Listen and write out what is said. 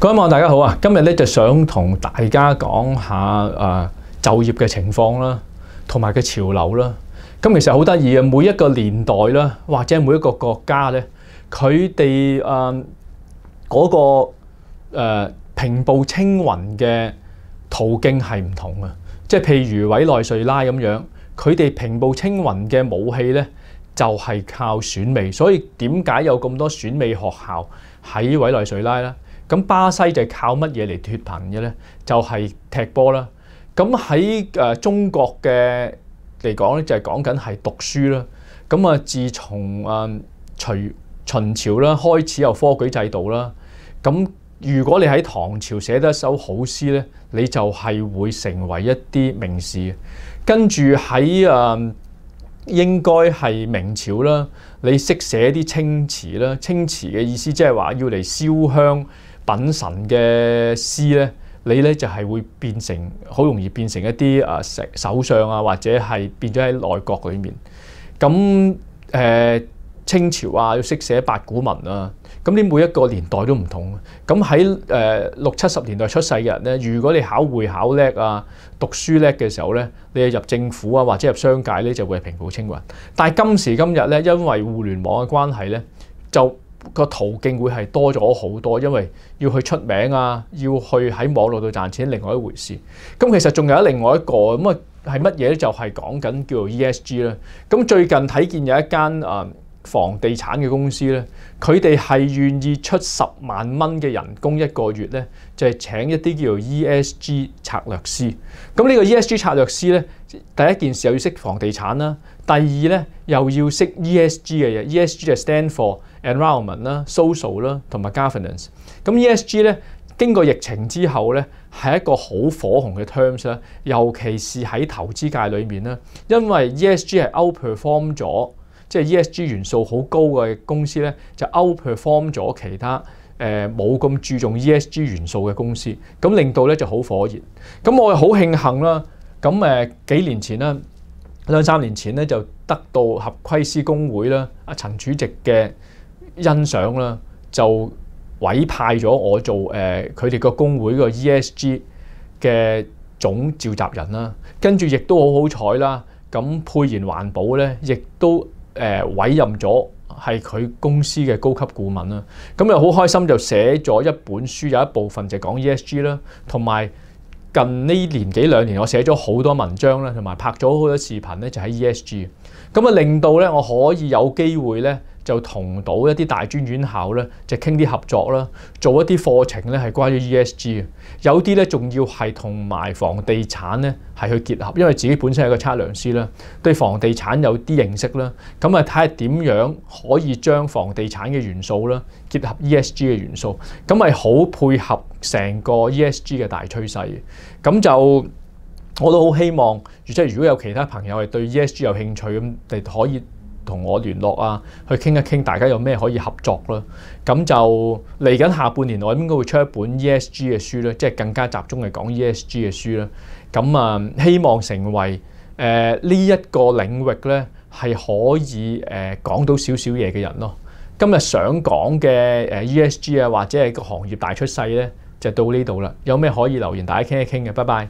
各位网友大家好啊！今日咧就想同大家讲下诶就业嘅情况啦，同埋嘅潮流啦。咁其实好得意啊！每一个年代啦，或者每一个国家咧，佢哋诶嗰个诶平步青云嘅途径系唔同啊。即系譬如委内瑞拉咁样，佢哋平步青云嘅武器咧就系靠选美，所以点解有咁多选美学校喺委内瑞拉咧？咁巴西就係靠乜嘢嚟脫貧嘅咧？就係踢波啦。咁喺誒中國嘅嚟講咧，就係講緊係讀書啦。咁啊，自從啊秦秦朝啦開始有科舉制度啦。咁如果你喺唐朝寫得一首好詩咧，你就係會成為一啲名士。跟住喺誒。應該係明朝啦，你識寫啲清詞啦，清詞嘅意思即係話要嚟燒香品神嘅詩咧，你咧就係會變成好容易變成一啲啊石首相啊，或者係變咗喺內閣裏面，咁誒。清朝啊，要識寫八股文啊，咁你每一個年代都唔同。咁喺六七十年代出世嘅人咧，如果你考會考叻啊，讀書叻嘅時候咧，你入政府啊或者入商界咧就會平步青雲。但係今時今日咧，因為互聯網嘅關係咧，就個途徑會係多咗好多，因為要去出名啊，要去喺網絡度賺錢，另外一回事。咁其實仲有另外一個咁啊係乜嘢咧？就係講緊叫做 ESG 啦。咁最近睇見有一間啊。房地產嘅公司咧，佢哋係願意出十萬蚊嘅人工一個月咧，就係請一啲叫做 ESG 策略師。咁呢個 ESG 策略師咧，第一件事又要識房地產啦，第二咧又要識 ESG 嘅嘢。ESG 就 stand for environment 啦、social 啦同埋 governance。咁 ESG 咧經過疫情之後咧，係一個好火紅嘅 terms 啦，尤其是喺投資界裏面咧，因為 ESG 係 outperform 咗。即係 ESG 元素好高嘅公司咧，就 outperform 咗其他誒冇咁注重 ESG 元素嘅公司，咁令到咧就好火熱。咁我又好慶幸啦。咁誒幾年前啦，兩三年前咧就得到合規师工會啦，阿陳主席嘅欣賞啦，就委派咗我做誒佢哋個工會個 ESG 嘅總召集人啦。跟住亦都好好彩啦。咁配然環保咧，亦都。誒委任咗係佢公司嘅高級顧問啦，咁又好開心就寫咗一本書，有一部分就講 ESG 啦，同埋近呢年幾兩年我寫咗好多文章啦，同埋拍咗好多視頻咧，就喺 ESG，咁啊令到咧我可以有機會咧。就同到一啲大專院校咧，就傾啲合作啦，做一啲課程咧，係關於 ESG 嘅。有啲咧仲要係同埋房地產咧，係去結合，因為自己本身係個測量師啦，對房地產有啲認識啦。咁啊，睇下點樣可以將房地產嘅元素啦，結合 ESG 嘅元素，咁咪好配合成個 ESG 嘅大趨勢嘅。咁就我都好希望，即係如果有其他朋友係對 ESG 有興趣咁，哋可以。同我聯絡啊，去傾一傾，大家有咩可以合作咯？咁就嚟緊下半年，我應該會出一本 ESG 嘅書咧，即係更加集中係講 ESG 嘅書啦。咁啊，希望成為誒呢一個領域咧係可以誒講到少少嘢嘅人咯。今日想講嘅 ESG 啊，或者係個行業大出世咧，就到呢度啦。有咩可以留言，大家傾一傾嘅，拜拜。